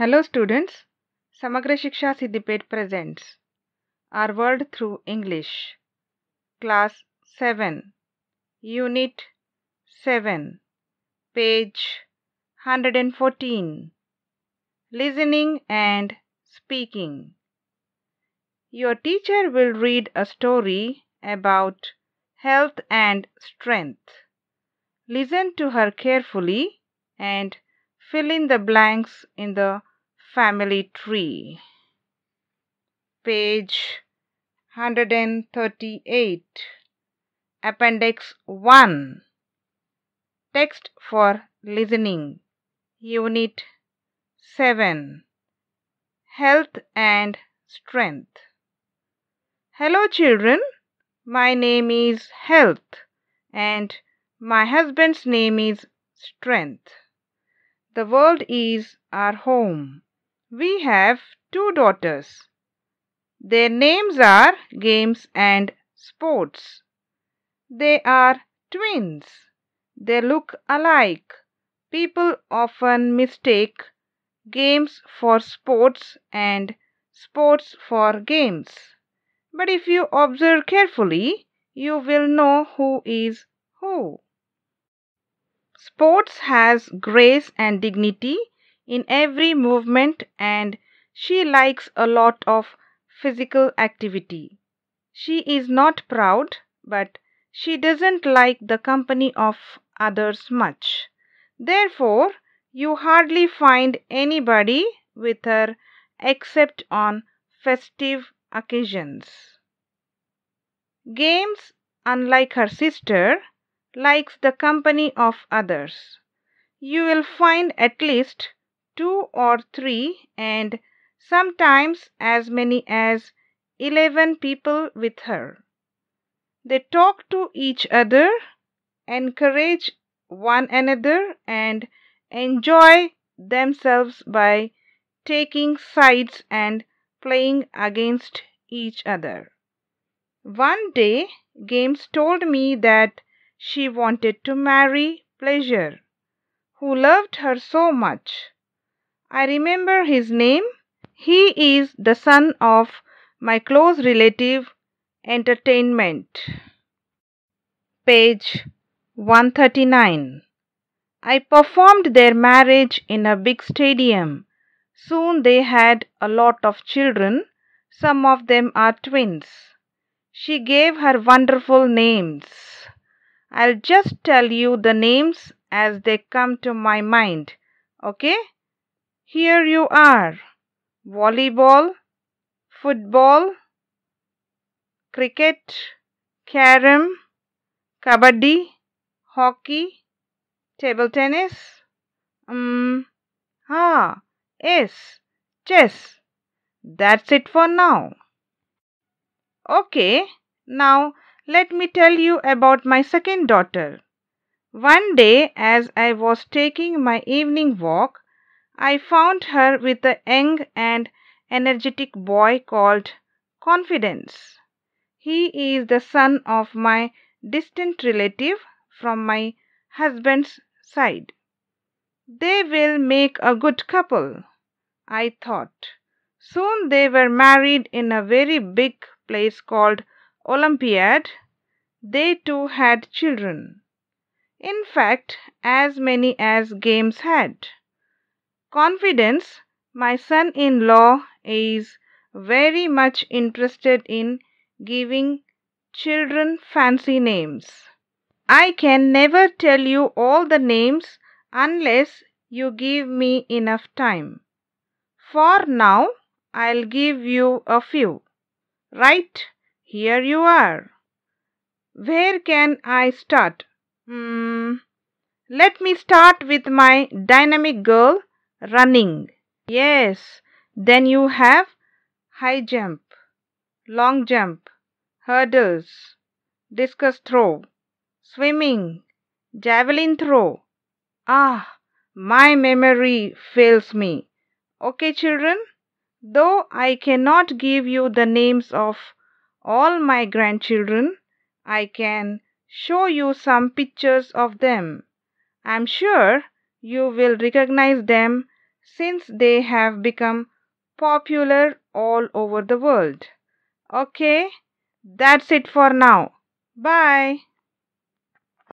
Hello, students. Samagra Shiksha Siddipet presents Our World Through English, Class 7, Unit 7, page 114. Listening and Speaking. Your teacher will read a story about health and strength. Listen to her carefully and fill in the blanks in the family tree. Page 138, Appendix 1, Text for Listening, Unit 7, Health and Strength. Hello, children. My name is Health, and my husband's name is Strength. The world is our home, we have two daughters. Their names are Games and Sports. They are twins. They look alike. People often mistake games for sports and sports for games. But if you observe carefully, you will know who is who. Sports has grace and dignity in every movement and she likes a lot of physical activity. She is not proud, but she doesn't like the company of others much. Therefore, you hardly find anybody with her except on festive occasions. Games, unlike her sister, likes the company of others. You will find at least two or three and sometimes as many as eleven people with her. They talk to each other, encourage one another, and enjoy themselves by taking sides and playing against each other. One day, Games told me that she wanted to marry Pleasure, who loved her so much. I remember his name. He is the son of my close relative, Entertainment. Page 139. I performed their marriage in a big stadium. Soon they had a lot of children. Some of them are twins. She gave her wonderful names. I'll just tell you the names as they come to my mind. Okay? Here you are volleyball, football, cricket, carom, kabaddi, hockey, table tennis. Um, ah, yes, chess. That's it for now. Okay, now let me tell you about my second daughter. One day, as I was taking my evening walk, I found her with a young and energetic boy called Confidence. He is the son of my distant relative from my husband's side. They will make a good couple, I thought. Soon they were married in a very big place called Olympiad. They too had children. In fact, as many as games had confidence, my son in law is very much interested in giving children fancy names. I can never tell you all the names unless you give me enough time. For now, I'll give you a few. Right, here you are. Where can I start? Hmm. Let me start with my dynamic girl running. Yes. Then you have high jump, long jump, hurdles, discus throw, swimming, javelin throw. Ah, my memory fails me. Okay, children, though I cannot give you the names of all my grandchildren, I can show you some pictures of them. I'm sure you will recognize them since they have become popular all over the world. Okay, that's it for now. Bye.